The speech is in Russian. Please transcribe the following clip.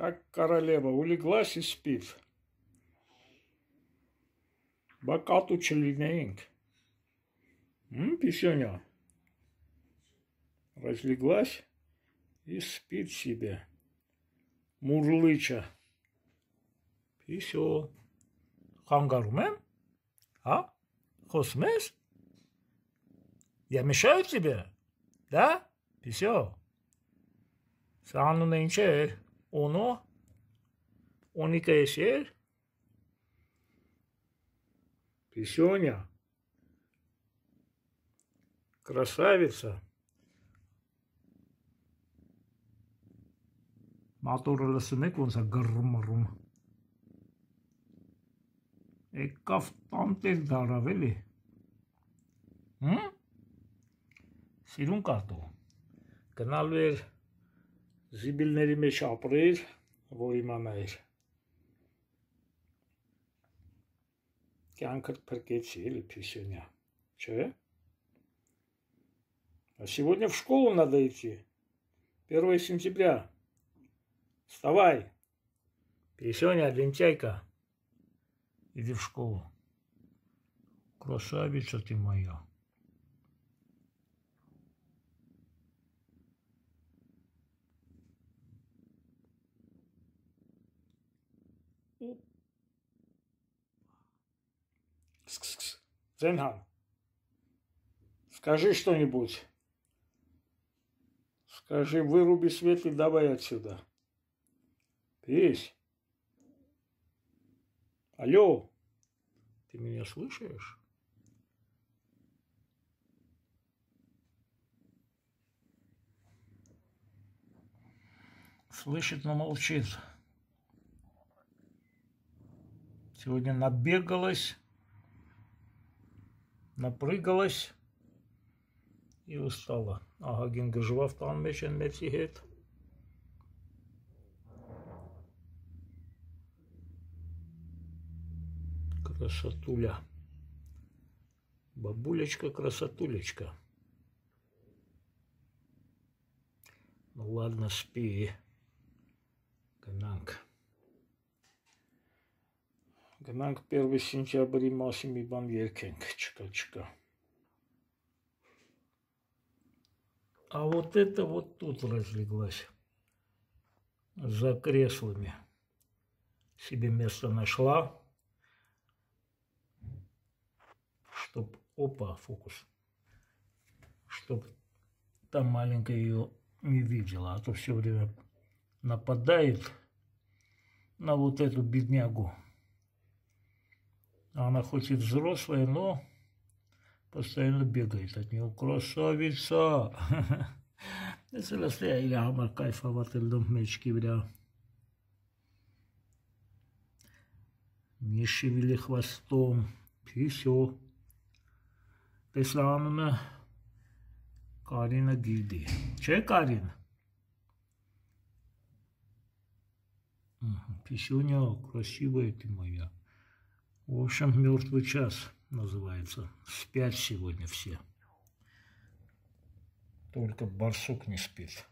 как королева, улеглась и спит. Бакату членеинг. Писюня. Разлеглась и спит себе. Мурлыча. Писю. Хангарумем? А? Хосмес? Я мешаю тебе? Да? Писю. Сану нынче. Ono Onika Eşer Писюня Красавица Մատորը լսում եք ոնց է գրռմռում Եկավ տանտեր դարավ էլի Հմ Սիրուն կարտո Գնալու էր զիբիլների մեջ ապրեր, որ իմանայր։ Կյանքը փրկեցի էլի Փիսյոնյա, չէ՞։ А сегодня в школу надо идти. 1 сентября. Вставай. Песня, лентяйка. Иди в школу. Красавица ты моя. Опа. скажи что-нибудь. Скажи, выруби свет и давай отсюда. Пись. Алло, ты меня слышишь? Слышит, но молчит. Сегодня набегалась, напрыгалась и устала. Ага, Гинга жива в Танмечен Мерсигет. Красотуля. Бабулечка, красотулечка. Ну ладно, спи. Кананг. Գնանք 1 սենտյաբրի մասին մի բան երկենք, չկա, չկա։ А вот это вот тут разлеглась. За креслами. Себе место нашла. Чтоб, опа, фокус. Чтоб там маленькая ее не видела. А то все время нападает на вот эту беднягу. Она хоть и взрослая, но постоянно бегает от него Красавица! Mesela ile hamar kayfa batırdım meçki bile. Не шевели хвостом. И все. Теслануна Карина Гильди. Че Карина? Писюня красивая ты моя. В общем, мертвый час называется. Спят сегодня все. Только барсук не спит.